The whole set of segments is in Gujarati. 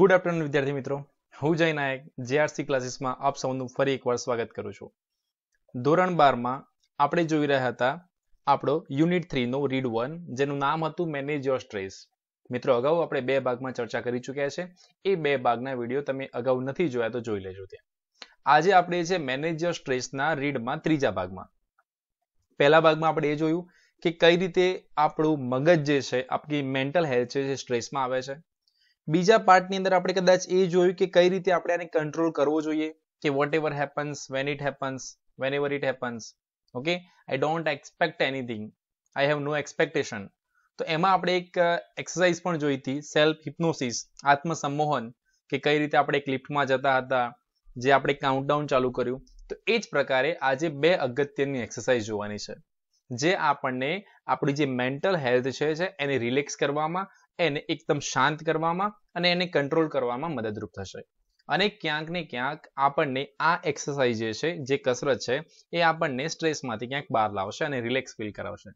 ગુડ આફ્ટરનુન વિદ્યાર્થી મિત્રો હું જય નાયક જેઆરસી ક્લાસીસમાં આપ સૌનું ફરી એકવાર સ્વાગત કરું છું ધોરણ બારમાં આપણે જોઈ રહ્યા હતા આપણો યુનિટ થ્રીનો રીડ વન જેનું નામ હતું મેનેજ યોર સ્ટ્રેસ મિત્રો અગાઉ આપણે બે ભાગમાં ચર્ચા કરી ચૂક્યા છે એ બે ભાગના વિડીયો તમે અગાઉ નથી જોયા તો જોઈ લેજો ત્યાં આજે આપણે છે મેનેજ યોર સ્ટ્રેસના રીડમાં ત્રીજા ભાગમાં પહેલા ભાગમાં આપણે એ જોયું કે કઈ રીતે આપણું મગજ જે છે આપણી મેન્ટલ હેલ્થ છે જે સ્ટ્રેસમાં આવે છે બીજા પાર્ટની અંદર આપણે કદાચ એ જોયું કે કઈ રીતે આપણે આને કંટ્રોલ કરવો જોઈએ કે whatever happens when it happens whenever it happens okay I don't expect anything I have no expectation તો એમાં આપણે એક એક્સરસાઇઝ પણ જોઈ હતી સેલ્ફ હિપ્નોસિસ આત્મસંમોહન કે કઈ રીતે આપણે એક લિફ્ટમાં જતા હતા જે આપણે કાઉન્ટડાઉન ચાલુ કર્યું તો એ જ પ્રકારે આજે બે અગત્યની એક્સરસાઇઝ જોવાની છે જે આપણને આપણી જે મેન્ટલ હેલ્થ છે એને રિલેક્સ કરવામાં એને એકદમ શાંત કરવામાં અને એને કંટ્રોલ કરવામાં મદદરૂપ થશે અને ક્યાંક ને ક્યાંક આપણને આ એક્સરસાઇઝ જે છે જે કસરત છે એ આપણને સ્ટ્રેસમાંથી ક્યાંક બહાર લાવશે અને રિલેક્સ ફીલ કરાવશે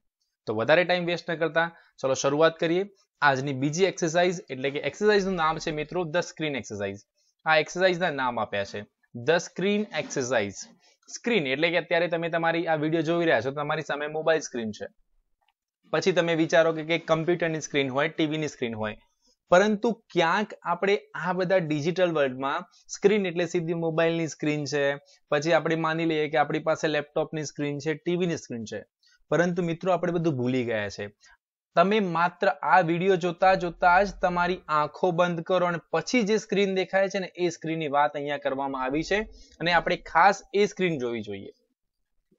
તો વધારે ટાઈમ વેસ્ટ ન કરતા ચલો શરૂઆત કરીએ આજની બીજી એક્સરસાઇઝ એટલે કે એક્સરસાઇઝનું નામ છે મિત્રો ધ સ્ક્રીન એક્સરસાઇઝ આ એક્સરસાઇઝના નામ આપ્યા છે ધ સ્ક્રીન એક્સરસાઇઝ સ્ક્રીન એટલે કે અત્યારે તમે તમારી આ વિડીયો જોઈ રહ્યા છો તમારી સામે મોબાઈલ સ્ક્રીન છે પછી તમે વિચારો કે કંઈક કમ્પ્યુટરની સ્ક્રીન હોય ટીવીની સ્ક્રીન હોય પરંતુ ક્યાંક આપણે આ બધા ડિજિટલ વર્લ્ડમાં સ્ક્રીન એટલે સીધી મોબાઈલની સ્ક્રીન છે પછી આપણે માની લઈએ કે આપણી પાસે લેપટોપની સ્ક્રીન છે ટીવીની સ્ક્રીન છે પરંતુ મિત્રો આપણે બધું ભૂલી ગયા છે તમે માત્ર આ વિડીયો જોતા જોતા જ તમારી આંખો બંધ કરો અને પછી જે સ્ક્રીન દેખાય છે ને એ સ્ક્રીનની વાત અહીંયા કરવામાં આવી છે અને આપણે ખાસ એ સ્ક્રીન જોવી જોઈએ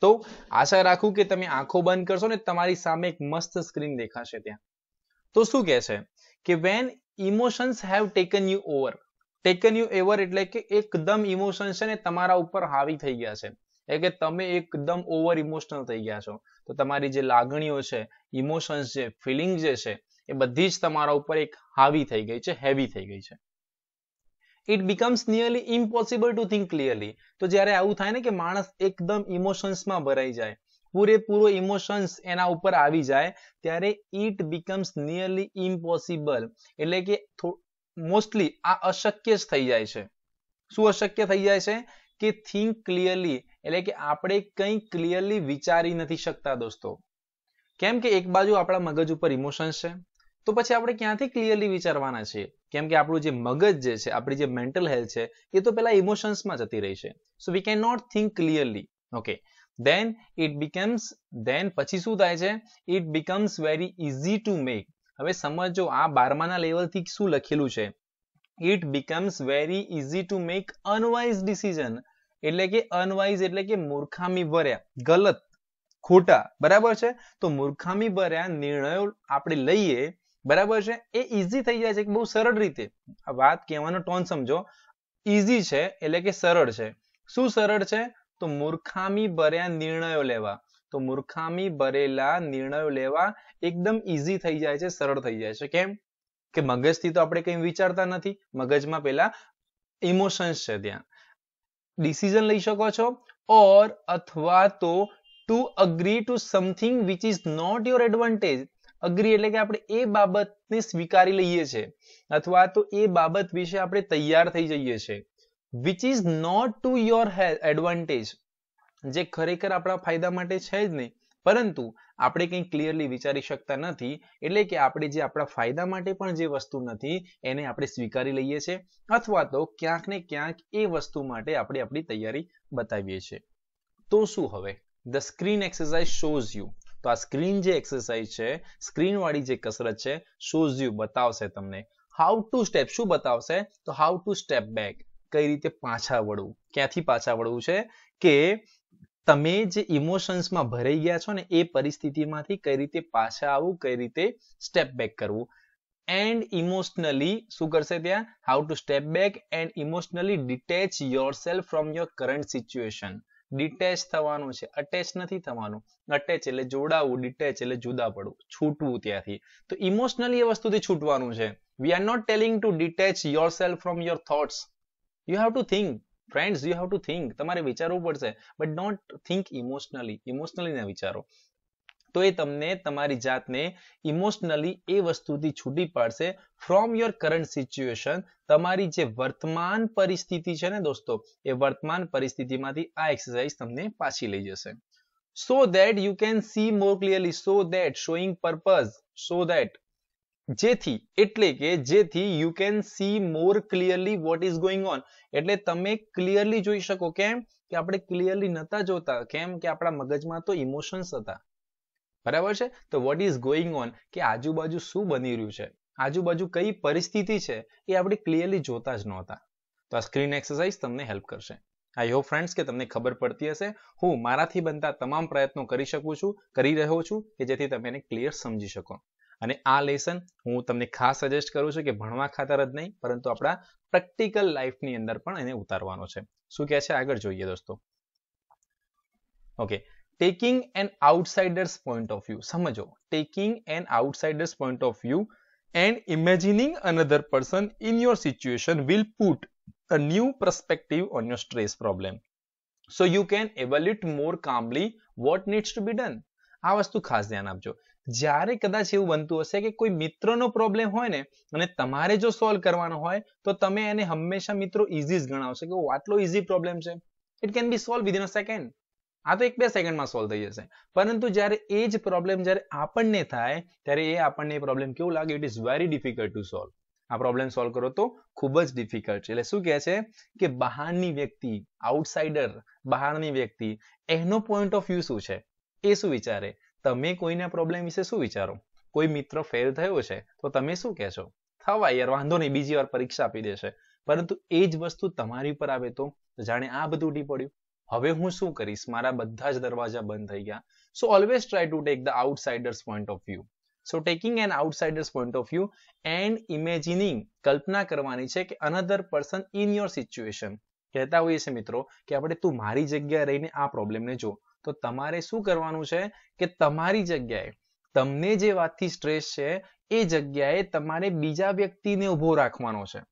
તો આશા રાખું કે તમે આંખો બંધ કરશો ને તમારી સામે એક મસ્ત સ્ક્રીન દેખાશે ત્યાં તો શું કહે છે કે when emotions have taken you over taken you ever એટલે કે એકદમ ઇમોશન્સ છે ને તમારા ઉપર હાવી થઈ ગયા છે એટલે કે તમે એકદમ ઓવર ઇમોશનલ થઈ ગયા છો તો તમારી જે લાગણીઓ છે ઇમોશન્સ જે ફિલિંગ જે છે એ બધી જ તમારા ઉપર એક હાવી થઈ ગઈ છે હેવી થઈ ગઈ છે it becomes nearly impossible to think clearly તો જ્યારે આવું થાય ને કે માણસ એકદમ ઇમોશન્સમાં ભરાઈ જાય પૂરેપૂરો ઇમોશન્સ એના ઉપર આવી જાય ત્યારે ઇટ બીકમ્સ નિયરલી ઇમ્પોસિબલ એટલે કે મોસ્ટલી આ અશક્ય જ થઈ જાય છે શું અશક્ય થઈ જાય છે કે થિંક ક્લિયરલી એટલે કે આપણે કંઈ ક્લિયરલી વિચારી નથી શકતા દોસ્તો કેમ કે એક બાજુ આપણા મગજ ઉપર ઇમોશન્સ છે તો પછી આપણે ક્યાંથી ક્લિયરલી વિચારવાના છે કેમ કે આપણું જે મગજ જે છે આપણી જે મેન્ટલ હેલ્થ છે એ તો પેલા ઇમોશન્સમાં જતી રહી છે so we can not think clearly okay then it becomes then પછી શું થાય છે it becomes very easy to make હવે સમજો આ બારમાના લેવલથી શું લખેલું છે it becomes very easy to make unwise decision એટલે કે unwise એટલે કે મૂર્ખામી ભર્યા ગલત ખોટા બરાબર છે તો મૂર્ખામી ભર્યા નિર્ણયો આપણે લઈએ બરાબર છે એ ઈઝી થઈ જાય છે બહુ સરળ રીતે આ વાત કહેવાનો ટોન સમજો ઈઝી છે એટલે કે સરળ છે શું સરળ છે તો મૂર્ખામી ભર્યા નિર્ણયો લેવા તો મૂર્ખામી ભરેલા નિર્ણયો લેવા એકદમ ઈઝી થઈ જાય છે સરળ થઈ જાય છે કેમ કે મગજથી તો આપણે કંઈ વિચારતા નથી મગજમાં પેલા ઇમોશન્સ છે ત્યાં ડિસિઝન લઈ શકો છો ઓર અથવા તો to agree to something which is not your advantage agree એટલે કે આપણે એ બાબતને સ્વીકારી લઈએ છીએ અથવા તો એ બાબત વિશે આપણે તૈયાર થઈ જઈએ છીએ which is not to your advantage જે ખરેખર આપણા ફાયદા માટે છે જ નહીં પરંતુ આપણે કંઈ ક્લિયરલી વિચારી શકતા નથી એટલે કે આપણે જે આપણા ફાયદા માટે પણ જે વસ્તુ નથી એને આપણે સ્વીકારી લઈએ છીએ અથવા તો ક્યાંક ને ક્યાંક એ વસ્તુ માટે આપણે આપણી તૈયારી બતાવીએ છીએ તો શું હવે the screen exercise shows you તો આ સ્ક્રીન જે એક્સરસાઇઝ છે સ્ક્રીનવાળી જે કસરત છે શોઝ યુ બતાવશે તમને હાઉ ટુ સ્ટેપ શું બતાવશે તો હાઉ ટુ સ્ટેપ બેક કઈ રીતે પાછા વળવું ક્યાંથી પાછા વળવું છે કે તમે જે ઇમોશન્સમાં ભરાઈ ગયા છો ને એ પરિસ્થિતિમાંથી કઈ રીતે પાછા આવવું કઈ રીતે સ્ટેપ બેક કરવું એન્ડ ઇમોશનલી શું કરશે ત્યાં how to step back and emotionally detach yourself from your current situation detach થવાનું છે અટેચ નથી થવાનું અટેચ એટલે જોડાવું ડિટેચ એટલે જુદા પડવું છૂટવું ત્યાંથી તો ઇમોશનલી એ વસ્તુથી છૂટવાનું છે we are not telling to detach yourself from your thoughts you have to think friends you have to think તમારે વિચારવું પડશે but don't think emotionally emotionally ના વિચારો તો એ તમને તમારી જાતને ઇમોશનલી એ વસ્તુથી છૂટી પાડશે ફ્રોમ યોર કરંટ સિચ્યુએશન તમારી જે વર્તમાન પરિસ્થિતિ છે ને દોસ્તો એ વર્તમાન પરિસ્થિતિમાંથી આ એક્સરસાઇઝ તમને પાછી લઈ જશે so that you can see more clearly so that showing purpose so that જેથી એટલે કે જેથી you can see more clearly what is going on એટલે તમે ક્લિયરલી જોઈ શકો કેમ કે આપણે ક્લિયરલી નતા જોતા કેમ કે આપણા મગજમાં તો ઇમોશન્સ હતા બરાબર છે તો વોટ ઇઝ ગોઈંગ ઓન કે આજુબાજુ શું બની રહ્યું છે આજુબાજુ કઈ પરિસ્થિતિ છે એ આપણે ક્લિયરલી જોતા જ નહોતા તો આ સ્ક્રીન એક્સરસાઇઝ તમને હેલ્પ કરશે આઈ હોપ ફ્રેન્ડ્સ કે તમને ખબર પડતી હશે હું મારાથી બનતા તમામ પ્રયત્નો કરી શકું છું કરી રહ્યો છું કે જેથી તમે એને ક્લિયર સમજી શકો અને આ લેસન હું તમને ખાસ સજેસ્ટ કરું છું કે ભણવા ખાતર જ નહીં પરંતુ આપણા પ્રેક્ટિકલ લાઈફની અંદર પણ એને ઉતારવાનો છે શું કહે છે આગળ જોઈએ દોસ્તો okay taking an outsider's point of view સમજો taking an outsider's point of view and imagining another person in your situation will put a new perspective on your stress problem so you can evaluate more calmly what needs to be done આ વસ્તુ ખાસ ધ્યાન આપજો જ્યારે કદાચ એવું બનતું હશે કે કોઈ મિત્રનો પ્રોબ્લેમ હોય ને અને તમારે જો સોલ્વ કરવાનો હોય તો તમે એને હંમેશા મિત્રો ઇઝી જ ગણાવશો કે આટલો ઇઝી પ્રોબ્લેમ છે it can be solve within a second આ તો એક બે સેકન્ડમાં સોલ્વ થઈ જશે પરંતુ જ્યારે એ જ પ્રોબ્લેમ જ્યારે આપણને થાય ત્યારે એ આપણને એ પ્રોબ્લેમ કેવું લાગે it is very difficult to solve આ પ્રોબ્લેમ સોલ્વ કરો તો ખૂબ જ ડિફિકલ્ટ છે એટલે શું કહે છે કે બહારની વ્યક્તિ આઉટસાઇડર બહારની વ્યક્તિ એનો પોઈન્ટ ઓફ વ્યૂ શું છે એ શું વિચારે તમે કોઈના પ્રોબ્લેમ વિશે શું વિચારો કોઈ મિત્ર ફેલ થયો છે તો તમે શું કહેશો થવા યાર વાંધો નહીં બીજી વાર પરીક્ષા આપી દેશે પરંતુ એ જ વસ્તુ તમારી પર આવે તો જાણે આ બધું ઉડી પડ્યું હવે હું શું કરીશ મારા બધા જ દરવાજા બંધ થઈ ગયા so always try to take the outsider's point of view so taking an outsider's point of view and imagining કલ્પના કરવાની છે કે another person in your situation કહેતા હોઈએ છીએ મિત્રો કે આપણે તું મારી જગ્યાએ રહીને આ પ્રોબ્લેમને જો તો તમારે શું કરવાનું છે કે તમારી જગ્યાએ તમને જે વાતથી સ્ટ્રેસ છે એ જગ્યાએ તમારે બીજા વ્યક્તિને ઊભો રાખવાનો છે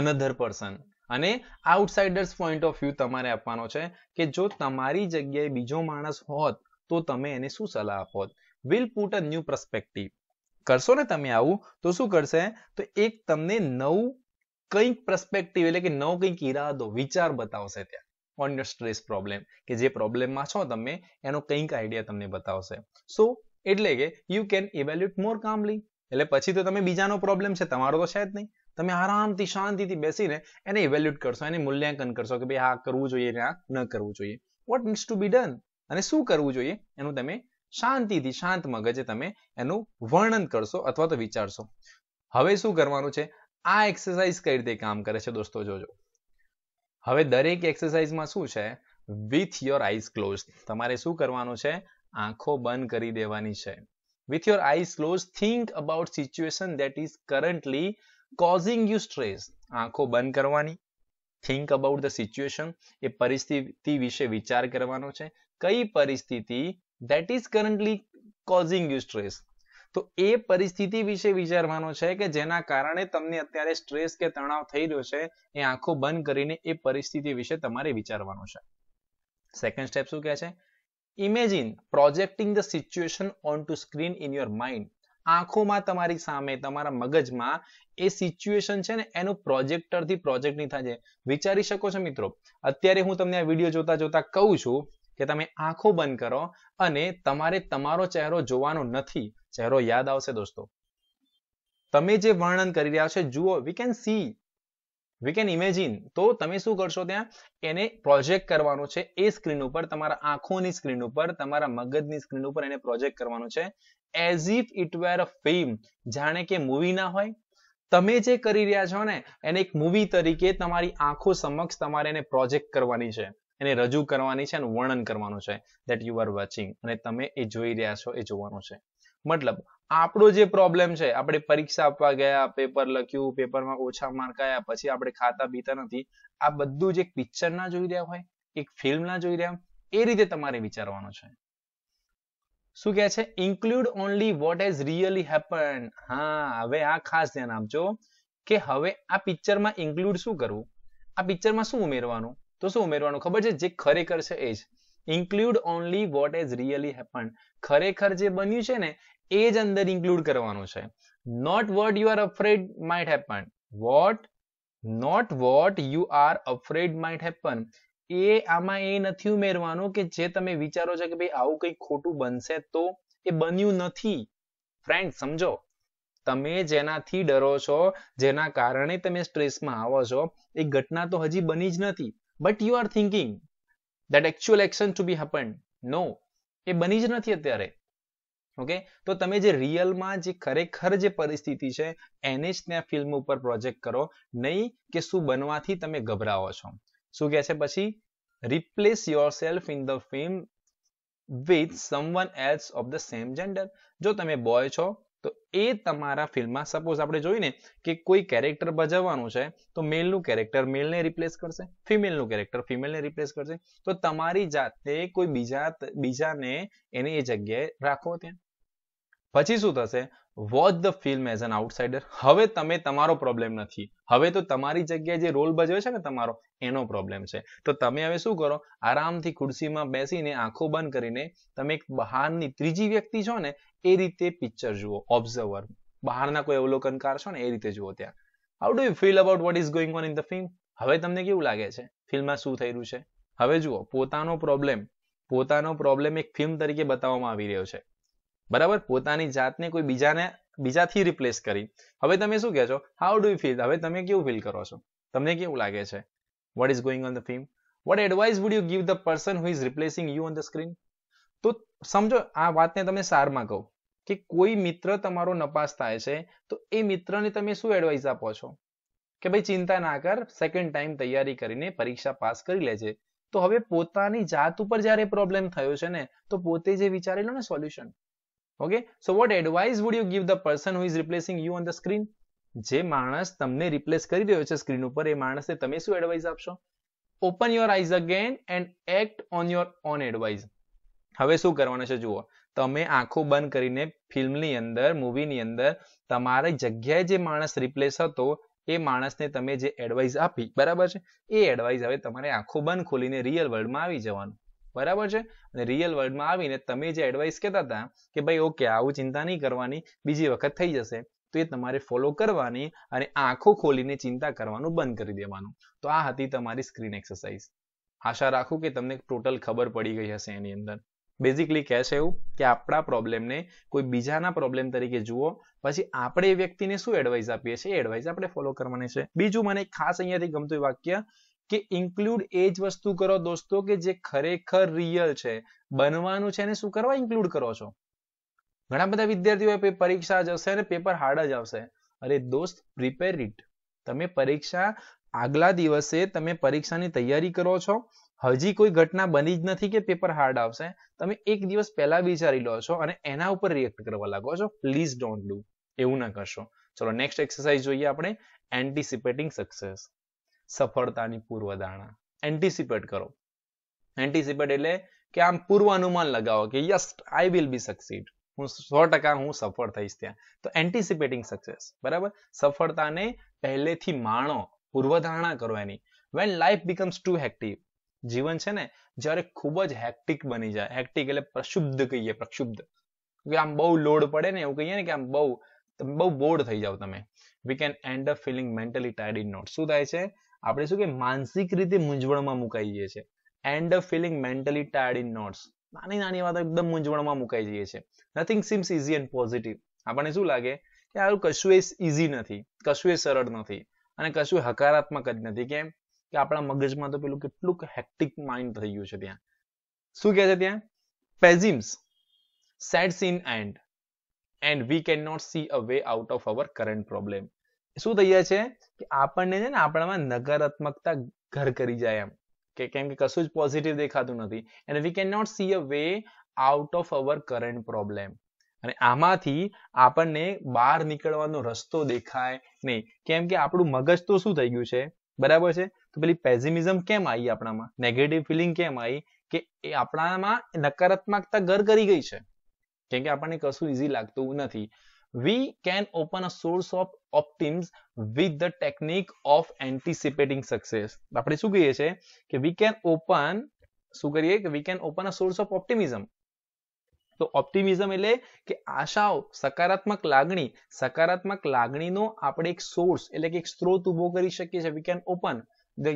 અનધર પર્સન અને આઉટસાઇડર્સ પોઈન્ટ ઓફ વ્યૂ તમારે આપવાનો છે કે જો તમારી જગ્યાએ બીજો માણસ હોત તો તમે એને શું સલાહ આપોત will put a new perspective કરશો ને તમે આવું તો શું કરશે તો એક તમને નવું કંઈક પર્સપેક્ટિવ એટલે કે નવો કંઈક ઈરાદો વિચાર બતાવશે ત્યાં ઓન યોર સ્ટ્રેસ પ્રોબ્લેમ કે જે પ્રોબ્લેમમાં છો તમે એનો કંઈક આઈડિયા તમને બતાવશે સો એટલે કે you can evaluate more calmly એટલે પછી તો તમે બીજાનો પ્રોબ્લેમ છે તમારો તો છે નહીં તમે આરામથી શાંતિથી બેસીને એને ઇવેલ્યુએટ કરશો એને મૂલ્યાંકન કરશો કે ભાઈ આ કરવું જોઈએ ને આ ન કરવું જોઈએ what needs to be done અને શું કરવું જોઈએ એનું તમે શાંતિથી શાંત મગજે તમે એનું વર્ણન કરશો અથવા તો વિચારશો હવે શું કરવાનું છે આ એક્સરસાઇઝ કઈ રીતે કામ કરે છે દોસ્તો જોજો હવે દરેક એક્સરસાઇઝમાં શું છે વિથ યોર આઈઝ ક્લોઝ તમારે શું કરવાનું છે આંખો બંધ કરી દેવાની છે with your eyes close think about situation that is currently causing you stress આંખો બંધ કરવાની થિંક અબાઉટ ધ સિચ્યુએશન એ પરિસ્થિતિ વિશે વિચાર કરવાનો છે કઈ પરિસ્થિતિ that is currently causing you stress તો એ પરિસ્થિતિ વિશે વિચારવાનું છે કે જેના કારણે તમને અત્યારે stress કે તણાવ થઈ રહ્યો છે એ આંખો બંધ કરીને એ પરિસ્થિતિ વિશે તમારે વિચારવાનું છે second step શું કહે છે imagine projecting the situation onto screen in your mind આંખોમાં તમારી સામે તમારા મગજમાં એ સિચ્યુએશન છે ને એનું પ્રોજેક્ટરથી પ્રોજેક્ટ નહીં થાય વિચારી શકો છો મિત્રો અત્યારે હું તમને આ વિડીયો જોતા જોતા કહું છું કે તમે આંખો બંધ કરો અને તમારે તમારો ચહેરો જોવાનો નથી ચહેરો યાદ આવશે દોસ્તો તમે જે વર્ણન કરી રહ્યા છો જુઓ we can see we can imagine તો તમે શું કરશો ત્યાં એને પ્રોજેક્ટ કરવાનો છે એ સ્ક્રીન ઉપર તમારા આંખોની સ્ક્રીન ઉપર તમારા મગજની સ્ક્રીન ઉપર એને પ્રોજેક્ટ કરવાનો છે as if it were a film જાણે કે મૂવી ના હોય તમે જે કરી રહ્યા છો ને એને એક મૂવી તરીકે તમારી આંખો સમક્ષ તમારે એને પ્રોજેક્ટ કરવાની છે એને રજૂ કરવાની છે અને વર્ણન કરવાનું છે દેટ યુ આર વોચિંગ અને તમે એ જોઈ રહ્યા છો એ જોવાનું છે મતલબ આપણો જે પ્રોબ્લેમ છે આપણે પરીક્ષા આપવા ગયા પેપર લખ્યું પેપરમાં ઓછા માર્ક આવ્યા પછી આપણે ખાતા પીતા નથી આ બધું જ પિક્ચર ના જોઈ રહ્યા હોય એક ફિલ્મ ના જોઈ રહ્યા એ રીતે તમારે વિચારવાનું છે શું કહે છે include only what as really happen હા હવે આ ખાસ ધ્યાન આપજો કે હવે આ પિક્ચરમાં ઇન્ક્લુડ શું કરવું આ પિક્ચરમાં શું ઉમેરવાનું તો શું ઉમેરવાનું ખબર છે જે ખરેખર છે એ જ include only what as really happen ખરેખર જે બન્યું છે ને એ જ અંદર ઇન્ક્લુડ કરવાનું છે not what you are afraid might happen what not what you are afraid might happen એ આમાં એ નથી ઉમેરવાનું કે જે તમે વિચારો છો કે ભાઈ આવું કંઈ ખોટું બનશે તો એ બન્યું નથી ફ્રેન્ડ સમજો તમે જેનાથી ડરો છો જેના કારણે તમે સ્ટ્રેસમાં આવો છો એ ઘટના તો હજી બની જ નથી but you are thinking that actual action to be happened નો એ બની જ નથી અત્યારે ઓકે તો તમે જે રિયલમાં જે ખરેખર જે પરિસ્થિતિ છે એને જ ત્યાં ફિલ્મ ઉપર પ્રોજેક્ટ કરો નહીં કે શું બનવાથી તમે ગભરાવો છો શું કહે છે પછી replace yourself in the film with someone else of the same gender જો તમે બોય છો તો એ તમારા ફિલ્ડમાં સપોઝ આપણે જોઈને કે કોઈ કેરેક્ટર ભજવવાનું છે તો મેલનું કેરેક્ટર મેલને રિપ્લેસ કરશે ફિમેલનું કેરેક્ટર ફિમેલને રિપ્લેસ કરશે તો તમારી જાતે કોઈ બીજા બીજાને એની એ જગ્યાએ રાખો ત્યાં પછી શું થશે watch the film as an outsider હવે તમે તમારો પ્રોબ્લેમ નથી હવે તો તમારી જગ્યાએ જે રોલ ભજવે છે ને તમારો એનો પ્રોબ્લેમ છે તો તમે હવે શું કરો આરામથી ખુરશીમાં બેસીને આંખો બંધ કરીને તમે એક બહારની ત્રીજી વ્યક્તિ છો ને એ રીતે પિક્ચર જુઓ ઓબ્ઝર્વર બહારના કોઈ અવલોકનકાર છો ને એ રીતે જુઓ ત્યાં how do you feel about what is going on in the film હવે તમને કેવું લાગે છે ફિલ્મમાં શું થઈ રહ્યું છે હવે જુઓ પોતાનો પ્રોબ્લેમ પોતાનો પ્રોબ્લેમ એક ફિલ્મ તરીકે બતાવવામાં આવી રહ્યો છે બરાબર પોતાની જાતને કોઈ બીજાને બીજાથી રિપ્લેસ કરી હવે તમે શું કહે છો હાઉ ડુ ફીલ હવે તમે કેવું ફીલ કરો છો તમને કેવું લાગે છે what is going on the film what advice would you give the person who is replacing you on the screen તો સમજો આ વાતને તમે સારમાં કહું કે કોઈ મિત્ર તમારો નપાસ થાય છે તો એ મિત્રને તમે શું એડવાઇસ આપો છો કે ભાઈ ચિંતા ના કર સેકન્ડ ટાઈમ તૈયારી કરીને પરીક્ષા પાસ કરી લેજે તો હવે પોતાની જાત ઉપર જ્યારે પ્રોબ્લેમ થયો છે ને તો પોતે જે વિચારેલો ને solution okay so what advice would you give the person who is replacing you on the screen જે માણસ તમને રિપ્લેસ કરી રહ્યો છે સ્ક્રીન ઉપર એ માણસને તમે શું એડવાઇસ આપશો open your eyes again and act on your own advice હવે શું કરવાનું છે જુઓ તમે આંખો બંધ કરીને ફિલ્મની અંદર મૂવીની અંદર તમારી જગ્યાએ જે માણસ રિપ્લેસ હતો એ માણસને તમે જે એડવાઇસ આપી બરાબર છે એ એડવાઇસ હવે તમારે આંખો બંધ ખોલીને રિયલ વર્લ્ડમાં આવી જવાનું બરાબર છે અને રિયલ વર્લ્ડમાં આવીને તમે જે એડવાઇસ કહેતા હતા કે ભાઈ ઓકે આવું ચિંતા નહીં કરવાની બીજી વખત થઈ જશે તો એ તમારે ફોલો કરવાની અને આંખો ખોલીને ચિંતા કરવાનું બંધ કરી દેવાનું તો આ હતી તમારી સ્ક્રીન એક્સરસાઇઝ આશા રાખું કે તમને ટોટલ ખબર પડી ગઈ હશે એની અંદર બેઝિકલી કહે છે એવું કે આપણા પ્રોબ્લેમને કોઈ બીજાના પ્રોબ્લેમ તરીકે જુઓ પછી આપણે એ વ્યક્તિને શું એડવાઇસ આપીએ છીએ એ એડવાઇસ આપણે ફોલો કરવાની છે બીજું મને ખાસ અહીંયાથી ગમતું વાક્ય કે ઇન્ક્લુડ એ જ વસ્તુ કરો દોસ્તો કે જે ખરેખર રિયલ છે બનવાનું છે એને શું કરવા ઇન્ક્લુડ કરો છો ઘણા બધા વિદ્યાર્થીઓ પરીક્ષા જશે અને પેપર હાર્ડ જ આવશે અરે દોસ્ત પ્રિપેર ઇટ તમે પરીક્ષા આગલા દિવસે તમે પરીક્ષાની તૈયારી કરો છો હજી કોઈ ઘટના બની જ નથી કે પેપર હાર્ડ આવશે તમે એક દિવસ પહેલા વિચારી લો છો અને એના ઉપર રિએક્ટ કરવા લાગો છો પ્લીઝ ડોન્ટ ડુ એવું ના કરશો ચલો નેક્સ્ટ એક્સરસાઇઝ જોઈએ આપણે એન્ટિસિપેટિંગ સક્સેસ સફળતાની પૂર્વધારણા એન્ટિસિપેટ કરો એન્ટિસિપેટ એટલે કે આમ અનુમાન લગાવો કે yes I will be succeed હું સો ટકા હું સફળ થઈશ ત્યાં તો એન્ટિસિપેટિંગ સક્સેસ બરાબર સફળતાને પહેલેથી માણો પૂર્વધારણા કરો એની when life becomes too hectic જીવન છે ને જ્યારે ખૂબ જ હેક્ટિક બની જાય હેક્ટિક એટલે પ્રશુબ્ધ કહીએ પ્રક્ષુબ્ધ કે આમ બહુ લોડ પડે ને એવું કહીએ ને કે આમ બહુ બહુ બોર્ડ થઈ જાવ તમે we can end up feeling mentally tired in knot શું થાય છે આપણે શું કે માનસિક રીતે મૂંઝવણમાં મુકાઈ જઈએ છીએ and feeling mentally tired in knots નાની નાની વાત એકદમ મૂંઝવણમાં મુકાઈ જઈએ છીએ nothing seems easy and positive આપણને શું લાગે કે આ કશું એ ઇઝી નથી કશું એ સરળ નથી અને કશું હકારાત્મક જ નથી કેમ કે આપણા મગજમાં તો પેલું કેટલું હેક્ટિક માઇન્ડ થઈ ગયું છે ત્યાં શું કહે છે ત્યાં pessimism sets in and and we can not see a way out of our current problem શું થઈ થઈએ છે કે આપણને છે ને આપણામાં નકારાત્મકતા ઘર કરી જાય એમ કે કેમ કે કશું જ પોઝિટિવ દેખાતું નથી and we can not see a way out of our current problem અને આમાંથી આપણને બહાર નીકળવાનો રસ્તો દેખાય નહીં કેમ કે આપણું મગજ તો શું થઈ ગયું છે બરાબર છે તો પેલી પેઝિમિઝમ કેમ આવી આપણામાં નેગેટિવ ફિલિંગ કેમ આવી કે એ આપણામાં નકારાત્મકતા ઘર કરી ગઈ છે કેમ કે આપણને કશું ઇઝી લાગતું નથી we can open a source of of with the technique of of success આપણે શું કહીએ છીએ કે we can open શું કરીએ કે we can open a source of optimism તો ઓપ્ટિમિઝમ એટલે કે આશાઓ સકારાત્મક લાગણી સકારાત્મક લાગણીનો આપણે એક સોર્સ એટલે કે એક સ્ત્રોત ઊભો કરી શકીએ છીએ વી કેન ઓપન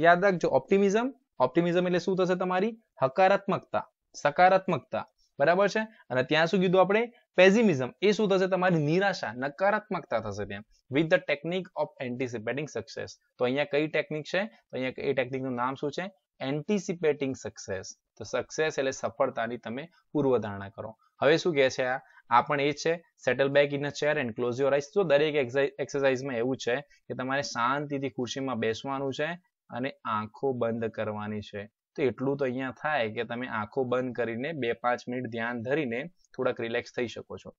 યાદ રાખજો ઓપ્ટિમિઝમ ઓપ્ટિમિઝમ એટલે શું થશે તમારી હકારાત્મકતા સકારાત્મકતા બરાબર છે અને ત્યાં શું કીધું આપણે પેઝિમિઝમ એ શું થશે તમારી નિરાશા નકારાત્મકતા થશે ત્યાં with the technique of anticipating success તો અહીંયા કઈ ટેકનિક છે તો અહીંયા એ ટેકનિકનું નામ શું છે એન્ટિસિપેટિંગ સક્સેસ તો સક્સેસ એટલે સફળતાની તમે પૂર્વધારણા કરો હવે શું કહે છે આ આ પણ એ છે settle back in a chair and close your eyes તો દરેક એક્સરસાઇઝમાં એવું છે કે તમારે શાંતિથી ખુરશીમાં બેસવાનું છે અને આંખો બંધ કરવાની છે તો એટલું તો અહીંયા થાય કે તમે આંખો બંધ કરીને બે પાંચ મિનિટ ધ્યાન ધરીને થોડાક રિલેક્સ થઈ શકો છો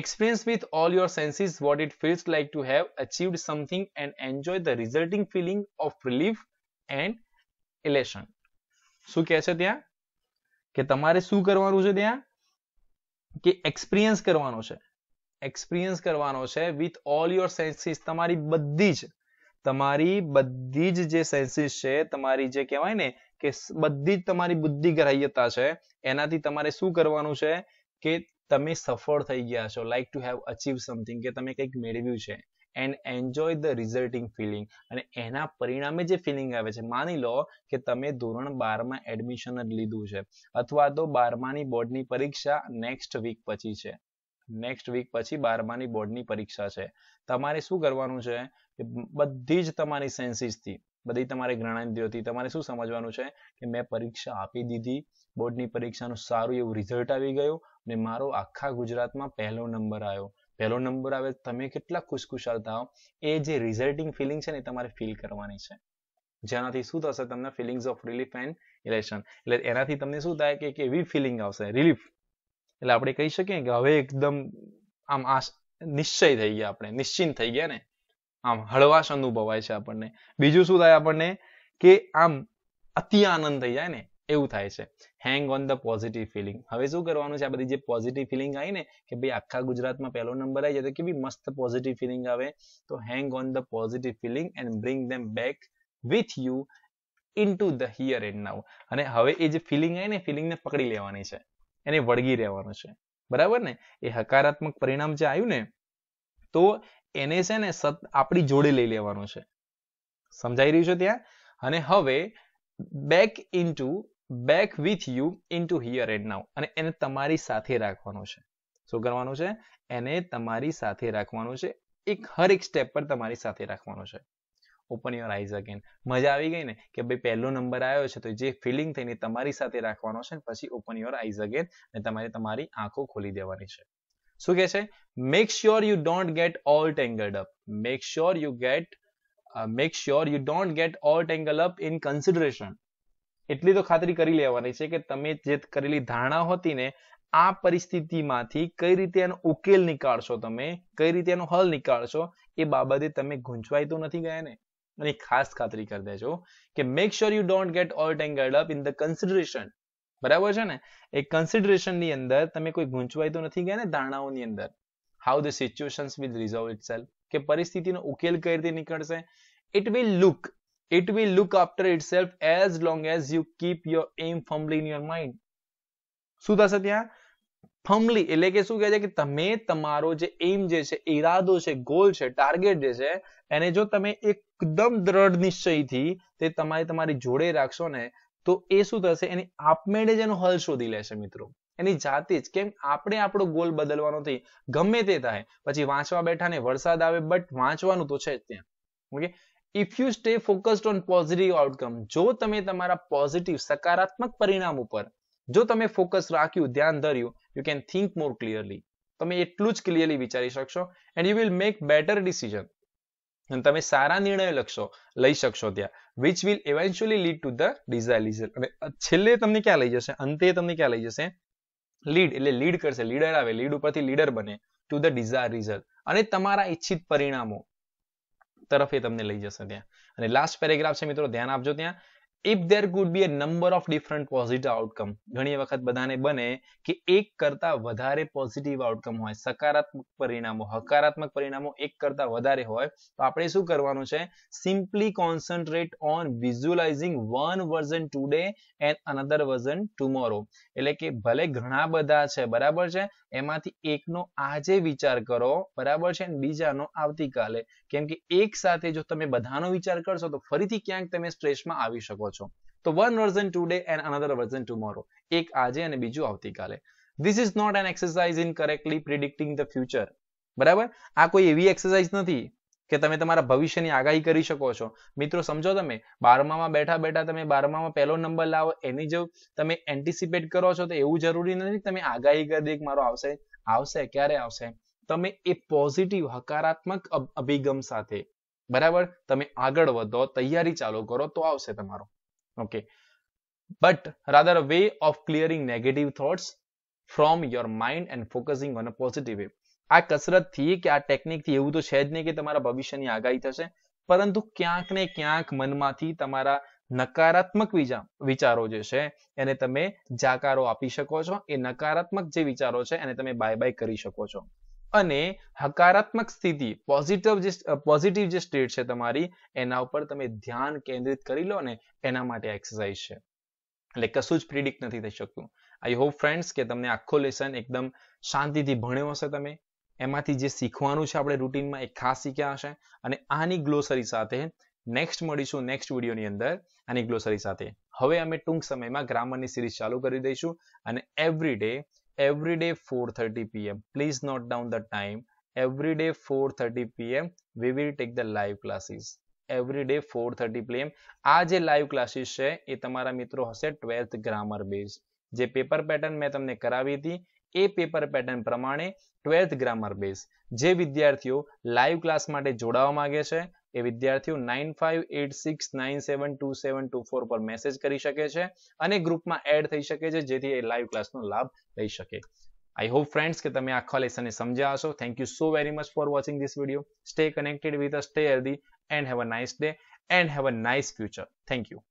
experience with all your senses what it feels like to have achieved something and enjoy the resulting feeling of relief and elation શું કહે છે ત્યાં કે તમારે શું કરવાનું છે ત્યાં કે એક્સપિરિયન્સ કરવાનો છે એક્સપિરિયન્સ કરવાનો છે વિથ ઓલ યોર સેન્સીસ તમારી બધી જ તમારી બધી જ જે સેન્સીસ છે તમારી જે કહેવાય ને કે બધી જ તમારી બુદ્ધિ ગ્રાહ્યતા છે એનાથી તમારે શું કરવાનું છે કે તમે સફળ થઈ ગયા છો like to have achieve something કે તમે કંઈક મેળવ્યું છે and enjoy the resulting feeling અને એના પરિણામે જે ફિલિંગ આવે છે માની લો કે તમે ધોરણ બારમાં એડમિશન જ લીધું છે અથવા તો બારમાની બોર્ડની પરીક્ષા નેક્સ્ટ વીક પછી છે નેક્સ્ટ વીક પછી બારમાની બોર્ડની પરીક્ષા છે તમારે શું કરવાનું છે કે બધી જ તમારી સેન્સીસથી બધી તમારી જ્ઞાનાંદ્રિયોથી તમારે શું સમજવાનું છે કે મેં પરીક્ષા આપી દીધી બોર્ડની પરીક્ષાનું સારું એવું રિઝલ્ટ આવી ગયું ને મારો આખા ગુજરાતમાં પહેલો નંબર આવ્યો પહેલો નંબર આવે તમે કેટલા ખુશખુશાલ થાવ એ જે રિઝલ્ટિંગ ફિલિંગ છે ને તમારે ફીલ કરવાની છે જેનાથી શું થશે તમને feelings of relief and elation એટલે એનાથી તમને શું થાય કે એવી ફિલિંગ આવશે રિલીફ એટલે આપણે કહી શકીએ કે હવે એકદમ આમ આ નિશ્ચય થઈ ગયા આપણે નિશ્ચિંત થઈ ગયા ને આમ હળવાશ અનુભવાય છે આપણને બીજું શું થાય આપણને કે આમ અતિ આનંદ થઈ જાય ને એવું થાય છે hang on the positive feeling હવે શું કરવાનું છે આ બધી જે પોઝિટિવ ફિલિંગ આવી ને કે ભાઈ આખા ગુજરાતમાં પહેલો નંબર આવી જાય કે ભાઈ મસ્ત પોઝિટિવ ફિલિંગ આવે તો hang on the positive feeling and bring them back with you into the here and now અને હવે એ જે ફિલિંગ આવી ને ફિલિંગને પકડી લેવાની છે એને વળગી રહેવાનું છે બરાબર ને એ હકારાત્મક પરિણામ જે આવ્યું ને તો એને છે ને સત આપણી જોડે લઈ લેવાનું છે સમજાઈ રહ્યું છે ત્યાં અને હવે back into back with you into here and now અને એને તમારી સાથે રાખવાનું છે શું કરવાનું છે એને તમારી સાથે રાખવાનું છે એક હર એક સ્ટેપ પર તમારી સાથે રાખવાનું છે ઓપન યોર આઈઝ અગેન મજા આવી ગઈ ને કે ભાઈ પહેલો નંબર આવ્યો છે તો જે ફિલિંગ થઈને તમારી સાથે રાખવાનો છે ને પછી ઓપન યોર આઈઝ અગેન ને તમારે તમારી આંખો ખોલી દેવાની છે શું કહે છે make sure you don't get all tangled up make sure you get make sure you don't get all tangle up in consideration એટલી તો ખાતરી કરી લેવાની છે કે તમે જે કરેલી ધારણા હતી ને આ પરિસ્થિતિમાંથી કઈ રીતે એનો ઉકેલ નીકાળશો તમે કઈ રીતે એનો હલ નીકાળશો એ બાબતે તમે ગૂંચવાય તો નથી ગયા ને અને ખાસ ખાતરી કરી દેજો કે make sure you don't get all tangled up in the consideration બરાબર છે ને એ કન્સિડરેશનની અંદર તમે કોઈ ગૂંચવાઈ તો નથી ગયા ને ધારણાઓની અંદર how the situations will resolve itself કે પરિસ્થિતિનો ઉકેલ કઈ રીતે નીકળશે it will look it will look after itself as long as you keep your aim firmly in your mind શું થશે ત્યાં ફમલી એટલે કે શું કહે છે કે તમે તમારો જે એમ જે છે ઈરાદો છે ગોલ છે ટાર્ગેટ જે છે એને જો તમે એક એકદમ દ્રઢ નિશ્ચયથી તે તમારે તમારી જોડે રાખશો ને તો એ શું થશે એની આપમેળે જ એનો હલ શોધી લેશે મિત્રો એની જાતે જ કેમ આપણે આપણો ગોલ બદલવાનો નથી ગમે તે થાય પછી વાંચવા બેઠા ને વરસાદ આવે બટ વાંચવાનું તો છે ત્યાં okay if you stay focused on positive outcome જો તમે તમારા પોઝિટિવ સકારાત્મક પરિણામ ઉપર જો તમે ફોકસ રાખ્યું ધ્યાન ધર્યું you can think more clearly તમે એટલું જ ક્લિયરલી વિચારી શકશો and you will make better decision અને તમે સારા નિર્ણયો લખશો લઈ શકશો ત્યાં which will eventually lead to the desire result અને છેલ્લે તમને ક્યાં લઈ જશે અંતે તમને ક્યાં લઈ જશે લીડ એટલે લીડ કરશે લીડર આવે લીડ ઉપરથી લીડર બને ટુ ધ ડિઝાયર રિઝલ્ટ અને તમારા ઈચ્છિત પરિણામો તરફ એ તમને લઈ જશે ત્યાં અને લાસ્ટ પેરેગ્રાફ છે મિત્રો ધ્યાન આપજો ત્યાં if there could be a number of different positive outcome ઘણી વખત બધાને બને કે એક કરતા વધારે positive outcome હોય સકારાત્મક પરિણામો હકારાત્મક પરિણામો એક કરતા વધારે હોય તો આપણે શું કરવાનું છે simply concentrate on visualizing one version today and another version tomorrow એટલે કે ભલે ઘણા બધા છે બરાબર છે એમાંથી એકનો આજે વિચાર કરો બરાબર છે અને બીજાનો આવતીકાલે કેમ કે એક સાથે જો તમે બધાનો વિચાર કરશો તો ફરીથી ક્યાંક તમે સ્ટ્રેસમાં આવી શકો છો તો one version today and another version tomorrow એક આજે અને બીજું આવતીકાલે this is not an exercise in correctly predicting the future બરાબર આ કોઈ એવી એક્સરસાઇઝ નથી કે તમે તમારા ભવિષ્યની આગાહી કરી શકો છો મિત્રો સમજો તમે બારમામાં બેઠા બેઠા તમે બારમામાં પહેલો નંબર લાવો એની જો તમે એન્ટિસિપેટ કરો છો તો એવું જરૂરી નથી તમે આગાહી કરી દે કે મારો આવશે આવશે ક્યારે આવશે તમે એ પોઝિટિવ હકારાત્મક અભિગમ સાથે બરાબર તમે આગળ વધો તૈયારી ચાલુ કરો તો આવશે તમારો okay but rather way of clearing negative thoughts from your mind and focusing on a positive way આ કસરતથી કે આ ટેકનિકથી એવું તો છે જ નહીં કે તમારા ભવિષ્યની આગાહી થશે પરંતુ ક્યાંક ને ક્યાંક મનમાંથી તમારા નકારાત્મક વિચારો જે છે એને તમે જાકારો આપી શકો છો એ નકારાત્મક જે વિચારો છે એને તમે બાય બાય કરી શકો છો અને હકારાત્મક સ્થિતિ પોઝિટિવ જે પોઝિટિવ જે સ્ટેટ છે તમારી એના ઉપર તમે ધ્યાન કેન્દ્રિત કરી લો ને એના માટે એક્સરસાઇઝ છે એટલે કશું જ પ્રિડિક્ટ નથી થઈ શકતું આઈ હોપ ફ્રેન્ડ્સ કે તમને આખો લેસન એકદમ શાંતિથી ભણ્યો હશે તમે એમાંથી જે શીખવાનું છે આપણે રૂટીનમાં એ ખાસ શીખ્યા હશે અને આની ગ્લોસરી સાથે નેક્સ્ટ મળીશું નેક્સ્ટ વિડીયોની અંદર આની ગ્લોસરી સાથે હવે અમે ટૂંક સમયમાં ગ્રામરની સિરીઝ ચાલુ કરી દઈશું અને every day every day 4:30 p.m. Please note down the time. Every day 4:30 p.m. we will take the live classes. Every day four thirty PM આ જે લાઈવ ક્લાસીસ છે એ તમારા મિત્રો હશે ટ્વેલ્થ ગ્રામર બેઝ જે પેપર પેટર્ન મેં તમને કરાવી હતી એ પેપર પેટર્ન પ્રમાણે ટ્વેલ્થ ગ્રામર બેઝ જે વિદ્યાર્થીઓ લાઈવ ક્લાસ માટે જોડાવા માંગે છે એ વિદ્યાર્થીઓ nine five eight six nine seven two seven two four પર મેસેજ કરી શકે છે અને ગ્રુપમાં એડ થઈ શકે છે જેથી એ લાઈવ ક્લાસનો લાભ લઈ શકે આઈ હોપ ફ્રેન્ડ્સ કે તમે આખા લેસનને સમજ્યા હશો thank you so very much for watching this video stay connected with a stay healthy and have a nice day and have a nice future thank you